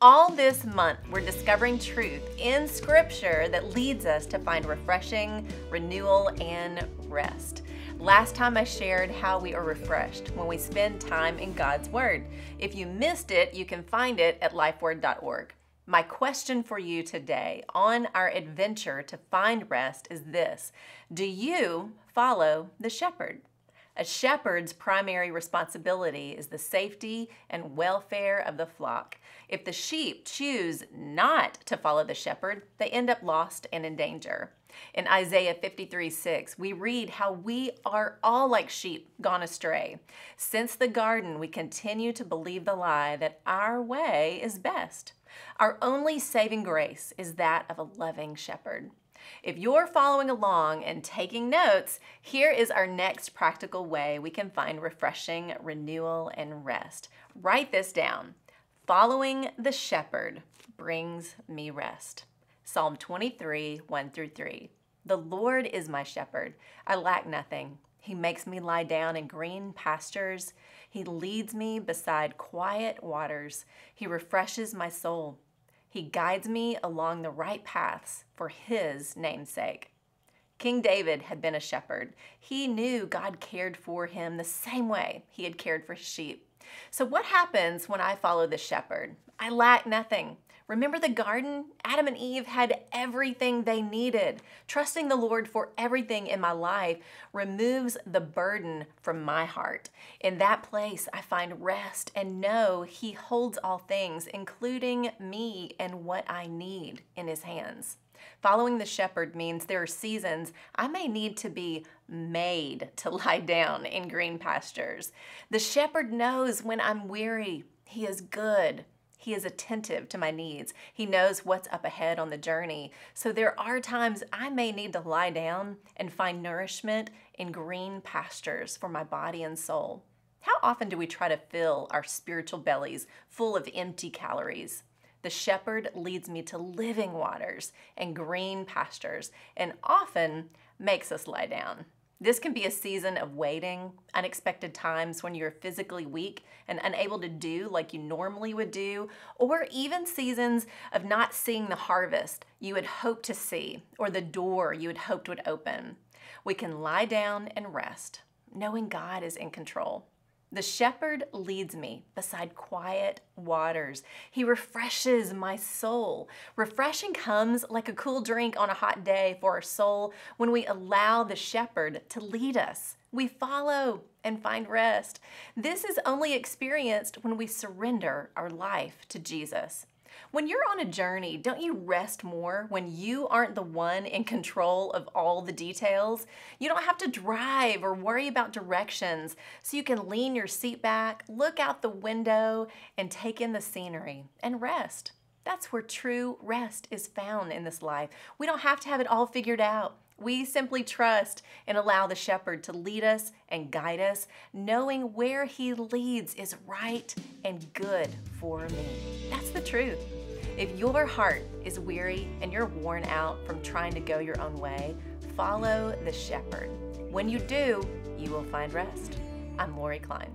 All this month, we're discovering truth in Scripture that leads us to find refreshing, renewal, and rest. Last time I shared how we are refreshed when we spend time in God's Word. If you missed it, you can find it at lifeword.org. My question for you today on our adventure to find rest is this Do you follow the shepherd? A shepherd's primary responsibility is the safety and welfare of the flock. If the sheep choose not to follow the shepherd, they end up lost and in danger. In Isaiah 53 6, we read how we are all like sheep gone astray. Since the garden, we continue to believe the lie that our way is best. Our only saving grace is that of a loving shepherd. If you're following along and taking notes, here is our next practical way we can find refreshing, renewal, and rest. Write this down. Following the shepherd brings me rest. Psalm 23, 1 through 3. The Lord is my shepherd. I lack nothing. He makes me lie down in green pastures. He leads me beside quiet waters. He refreshes my soul. He guides me along the right paths for his namesake. King David had been a shepherd. He knew God cared for him the same way he had cared for His sheep. So what happens when I follow the shepherd? I lack nothing. Remember the garden? Adam and Eve had everything they needed. Trusting the Lord for everything in my life removes the burden from my heart. In that place, I find rest and know He holds all things, including me and what I need, in His hands. Following the shepherd means there are seasons I may need to be made to lie down in green pastures. The shepherd knows when I'm weary. He is good. He is attentive to my needs. He knows what's up ahead on the journey. So there are times I may need to lie down and find nourishment in green pastures for my body and soul. How often do we try to fill our spiritual bellies full of empty calories? The shepherd leads me to living waters and green pastures, and often makes us lie down. This can be a season of waiting, unexpected times when you're physically weak and unable to do like you normally would do, or even seasons of not seeing the harvest you had hoped to see or the door you had hoped would open. We can lie down and rest, knowing God is in control. The shepherd leads me beside quiet waters. He refreshes my soul. Refreshing comes like a cool drink on a hot day for our soul when we allow the shepherd to lead us. We follow and find rest. This is only experienced when we surrender our life to Jesus. When you're on a journey, don't you rest more when you aren't the one in control of all the details? You don't have to drive or worry about directions, so you can lean your seat back, look out the window, and take in the scenery and rest. That's where true rest is found in this life. We don't have to have it all figured out. We simply trust and allow the shepherd to lead us and guide us, knowing where he leads is right and good for me. That's the truth. If your heart is weary and you're worn out from trying to go your own way, follow the shepherd. When you do, you will find rest. I'm Lori Klein.